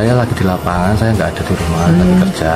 saya lagi di lapangan saya nggak ada di rumah hmm. lagi kerja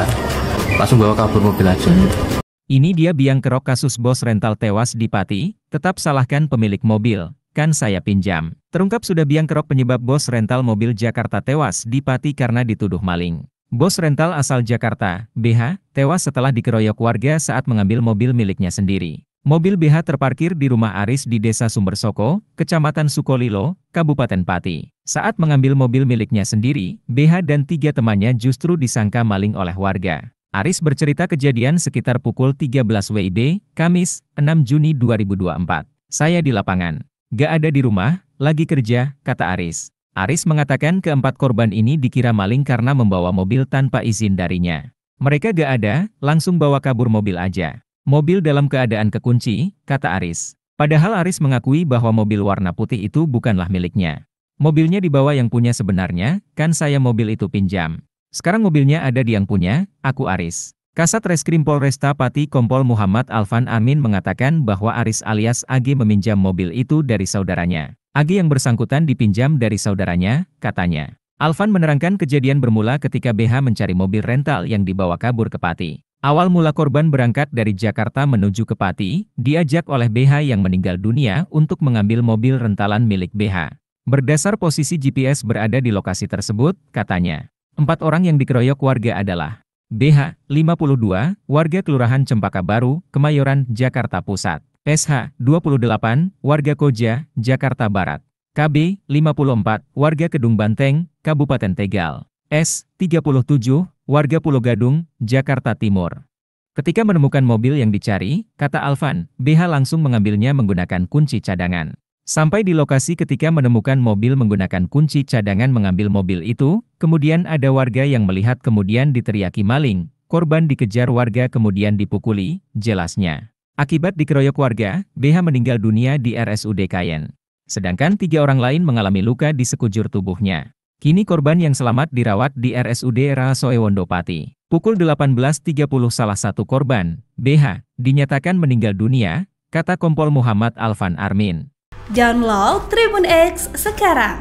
langsung bawa kabur mobil aja hmm. Ini dia biang kerok kasus bos rental tewas di Pati, tetap salahkan pemilik mobil, kan saya pinjam. Terungkap sudah biang kerok penyebab bos rental mobil Jakarta tewas di Pati karena dituduh maling. Bos rental asal Jakarta, BH, tewas setelah dikeroyok warga saat mengambil mobil miliknya sendiri. Mobil BH terparkir di rumah Aris di Desa Sumber Soko, Kecamatan Sukolilo, Kabupaten Pati. Saat mengambil mobil miliknya sendiri, BH dan tiga temannya justru disangka maling oleh warga. Aris bercerita kejadian sekitar pukul 13 WIB, Kamis, 6 Juni 2024. Saya di lapangan. Gak ada di rumah, lagi kerja, kata Aris. Aris mengatakan keempat korban ini dikira maling karena membawa mobil tanpa izin darinya. Mereka gak ada, langsung bawa kabur mobil aja. Mobil dalam keadaan kekunci, kata Aris. Padahal Aris mengakui bahwa mobil warna putih itu bukanlah miliknya. Mobilnya dibawa yang punya sebenarnya, kan saya mobil itu pinjam. Sekarang mobilnya ada di yang punya, aku Aris. Kasat Reskrim Polresta Pati Kompol Muhammad Alvan Amin mengatakan bahwa Aris alias Agi meminjam mobil itu dari saudaranya. Agi yang bersangkutan dipinjam dari saudaranya, katanya. Alvan menerangkan kejadian bermula ketika BH mencari mobil rental yang dibawa kabur ke Pati. Awal mula korban berangkat dari Jakarta menuju ke Pati, diajak oleh BH yang meninggal dunia untuk mengambil mobil rentalan milik BH. Berdasar posisi GPS berada di lokasi tersebut, katanya, empat orang yang dikeroyok warga adalah BH, 52, warga Kelurahan Cempaka Baru, Kemayoran, Jakarta Pusat. SH, 28, warga Koja, Jakarta Barat. KB, 54, warga Kedung Banteng, Kabupaten Tegal. S, 37, warga Pulau Gadung, Jakarta Timur. Ketika menemukan mobil yang dicari, kata Alvan, BH langsung mengambilnya menggunakan kunci cadangan. Sampai di lokasi ketika menemukan mobil menggunakan kunci cadangan mengambil mobil itu, kemudian ada warga yang melihat kemudian diteriaki maling, korban dikejar warga kemudian dipukuli, jelasnya. Akibat dikeroyok warga, BH meninggal dunia di RSUD Kayen. Sedangkan tiga orang lain mengalami luka di sekujur tubuhnya. Kini korban yang selamat dirawat di RSUD Rahasoe Wondopati. Pukul 18.30 salah satu korban, BH, dinyatakan meninggal dunia, kata Kompol Muhammad Alvan Armin. Download Tribun X sekarang.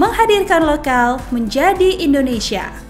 Menghadirkan lokal menjadi Indonesia.